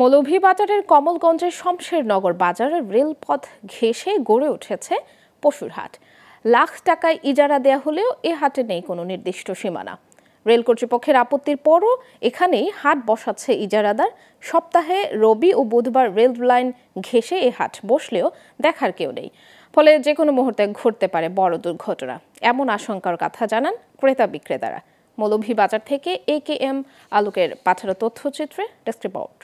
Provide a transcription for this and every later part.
মৌলভীবাজারের কমলগঞ্জের শমশেরনগর বাজারের রেলপথ ঘেঁষে গড়ে উঠেছে পশুর হাট লাখ টাকায় ইজারা দেয়া হলেও এ হাটে নেই কোনো নির্দিষ্ট সীমানা রেল কর্তৃপক্ষের আপত্তির পরও এখানেই হাট বসাচ্ছে ইজারাদার সপ্তাহে রবি ও বুধবার রেল লাইন ঘেঁষে এ হাট বসলেও দেখার কেউ নেই ফলে যে কোনো মুহূর্তে ঘটতে পারে বড় দুর্ঘটনা এমন আশঙ্কার কথা জানান ক্রেতা বিক্রেতারা মৌলভী বাজার থেকে এ কে এম আলোকের পাঠানো তথ্যচিত্রে ডেস্ক রিপোর্ট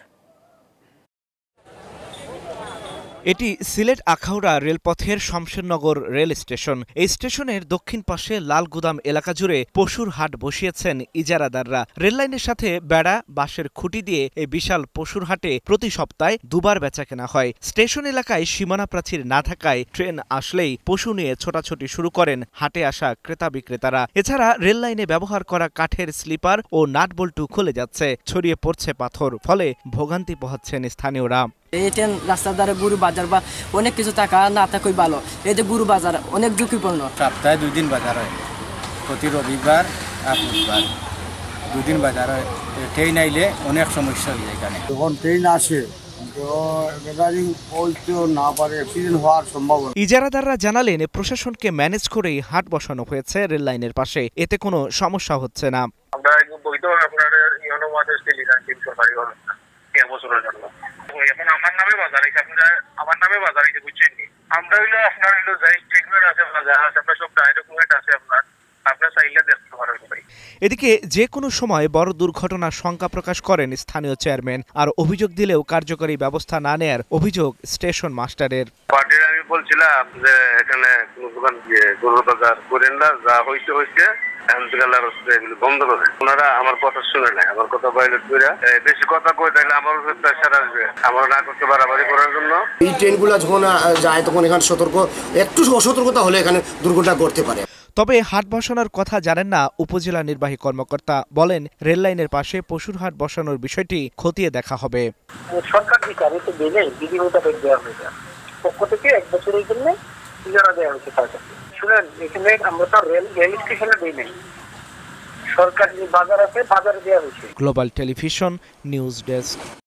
এটি সিলেট আখাউড়া রেলপথের শমশেরনগর রেল স্টেশন এই স্টেশনের দক্ষিণ পাশে লালগুদাম এলাকা জুড়ে পশুর হাট বসিয়েছেন ইজারাদাররা রেললাইনের সাথে বেড়া বাঁশের খুঁটি দিয়ে এই বিশাল পশুর হাটে প্রতি সপ্তাহে দুবার বেচা কেনা হয় স্টেশন এলাকায় সীমানা প্রাচীর না থাকায় ট্রেন আসলেই পশু নিয়ে ছোটাছুটি শুরু করেন হাটে আসা ক্রেতা বিক্রেতারা এছাড়া রেললাইনে ব্যবহার করা কাঠের স্লিপার ও নাটবল্টু খুলে যাচ্ছে ছড়িয়ে পড়ছে পাথর ফলে ভোগান্তি পোহাচ্ছেন স্থানীয়রা এই রাস্তার ধারে গরু বাজার বা অনেক কিছু টাকা না থাকাই ভালো এই যে গরু বাজার অনেক ঝুঁকিপূর্ণ সপ্তাহে দুই দিন বাজার হয় প্রতি রবিবার আর বুধবার দুই দিন বাজার হয় ট্রেন আইলে অনেক সমস্যা হয়ে এখানে যখন ট্রেন আসে ইজারাদাররা জানালেন প্রশাসনকে ম্যানেজ করেই হাট বসানো হয়েছে রেল লাইনের পাশে এতে কোনো সমস্যা হচ্ছে না আমরা আমার নামে বাজার বুঝছেন আমরা হইলো আপনার হইলো যাই স্টেটমেন্ট আছে বাজার আছে আপনার সব ডকুমেন্ট আছে আপনার এদিকে যে কোনো সময় বড় দুর্ঘটনার শঙ্কা প্রকাশ করেন স্থানীয় চেয়ারম্যান আর অভিযোগ দিলেও কার্যকরী ব্যবস্থা না নেয়ার অভিযোগ স্টেশন মাস্টারের বলছিলাম যে এখানে গরুর বাজার করেন না যা হইতে হইছে তবে হাট বসানোর কথা জানেন না উপজেলা নির্বাহী কর্মকর্তা বলেন রেল লাইনের পাশে পশুর হাট বসানোর বিষয়টি খতিয়ে দেখা হবে সরকার পক্ষ থেকে এক বছরের জন্য ইজারা দেওয়া হয়েছে তার কাছে শুনেন এখানে আমরা তো রেল রেল স্টেশনে দিই নাই সরকার যে বাজার আছে বাজারে দেওয়া হয়েছে গ্লোবাল টেলিভিশন নিউজ ডেস্ক